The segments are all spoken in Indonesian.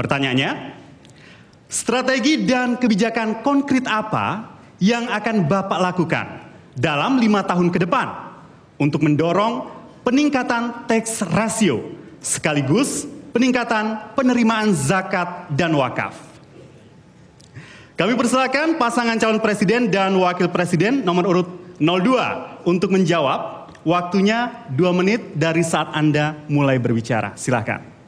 Pertanyaannya, strategi dan kebijakan konkret apa yang akan Bapak lakukan dalam lima tahun ke depan untuk mendorong peningkatan tax ratio sekaligus peningkatan penerimaan zakat dan wakaf. Kami persilakan pasangan calon presiden dan wakil presiden nomor urut 02 untuk menjawab. Waktunya 2 menit dari saat Anda mulai berbicara. Silakan.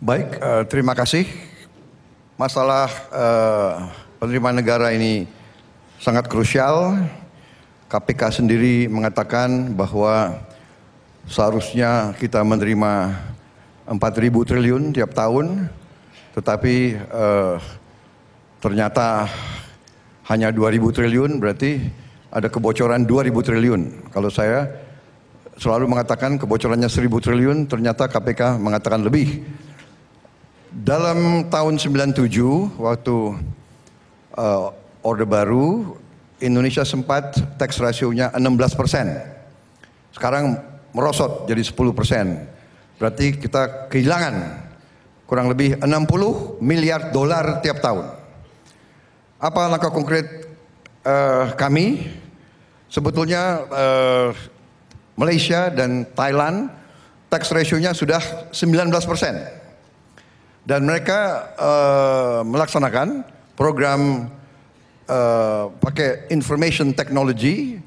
Baik, uh, terima kasih. Masalah uh, penerimaan negara ini sangat krusial. KPK sendiri mengatakan bahwa seharusnya kita menerima 4.000 triliun tiap tahun, tetapi uh, ternyata hanya 2.000 triliun berarti ada kebocoran 2.000 triliun. Kalau saya selalu mengatakan kebocorannya 1.000 triliun, ternyata KPK mengatakan lebih. Dalam tahun 97 waktu uh, Orde Baru Indonesia sempat tax rasionya 16 persen. Sekarang merosot jadi 10 persen. Berarti kita kehilangan kurang lebih 60 miliar dolar tiap tahun. Apa langkah konkret uh, kami? Sebetulnya uh, Malaysia dan Thailand tax ratio-nya sudah 19 persen dan mereka uh, melaksanakan program uh, pakai information technology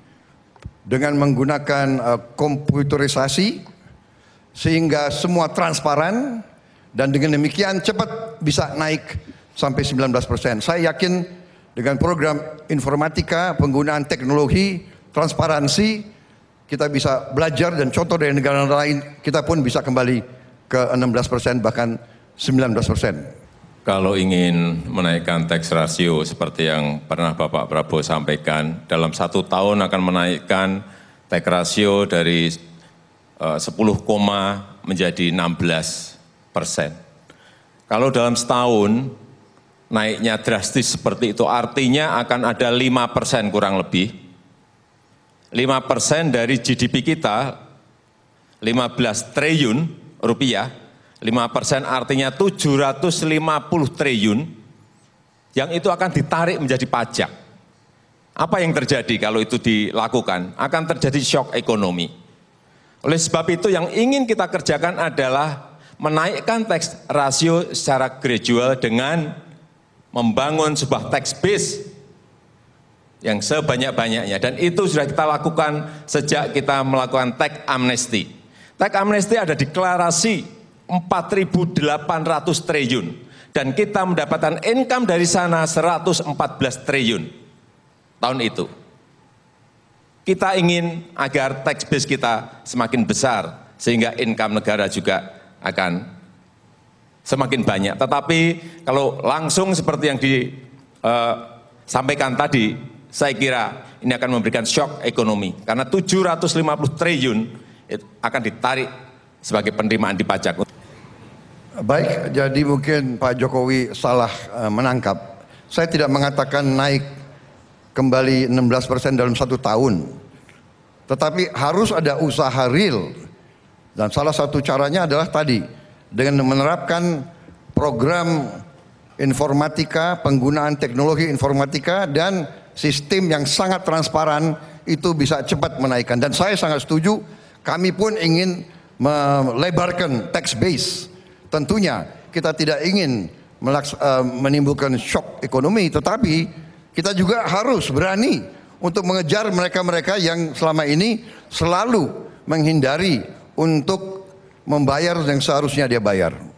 dengan menggunakan uh, komputerisasi sehingga semua transparan dan dengan demikian cepat bisa naik sampai 19%. Saya yakin dengan program informatika, penggunaan teknologi, transparansi kita bisa belajar dan contoh dari negara lain kita pun bisa kembali ke 16% bahkan 19 persen. Kalau ingin menaikkan tax ratio seperti yang pernah Bapak Prabowo sampaikan, dalam satu tahun akan menaikkan tax ratio dari 10, eh, menjadi 16 persen. Kalau dalam setahun naiknya drastis seperti itu, artinya akan ada 5 persen kurang lebih. 5 persen dari GDP kita, 15 triliun rupiah, 5 persen artinya 750 triliun yang itu akan ditarik menjadi pajak. Apa yang terjadi kalau itu dilakukan? Akan terjadi shock ekonomi. Oleh sebab itu yang ingin kita kerjakan adalah menaikkan tax rasio secara gradual dengan membangun sebuah tax base yang sebanyak-banyaknya. Dan itu sudah kita lakukan sejak kita melakukan tax amnesty. Tax amnesty ada deklarasi 4.800 triliun dan kita mendapatkan income dari sana 114 triliun tahun itu. Kita ingin agar tax base kita semakin besar sehingga income negara juga akan semakin banyak. Tetapi kalau langsung seperti yang disampaikan eh, tadi, saya kira ini akan memberikan shock ekonomi karena 750 triliun eh, akan ditarik sebagai penerimaan di pajak. Baik, jadi mungkin Pak Jokowi salah eh, menangkap. Saya tidak mengatakan naik kembali 16 persen dalam satu tahun. Tetapi harus ada usaha real. Dan salah satu caranya adalah tadi, dengan menerapkan program informatika, penggunaan teknologi informatika, dan sistem yang sangat transparan itu bisa cepat menaikkan. Dan saya sangat setuju, kami pun ingin melebarkan tax base Tentunya kita tidak ingin eh, menimbulkan shock ekonomi, tetapi kita juga harus berani untuk mengejar mereka-mereka yang selama ini selalu menghindari untuk membayar yang seharusnya dia bayar.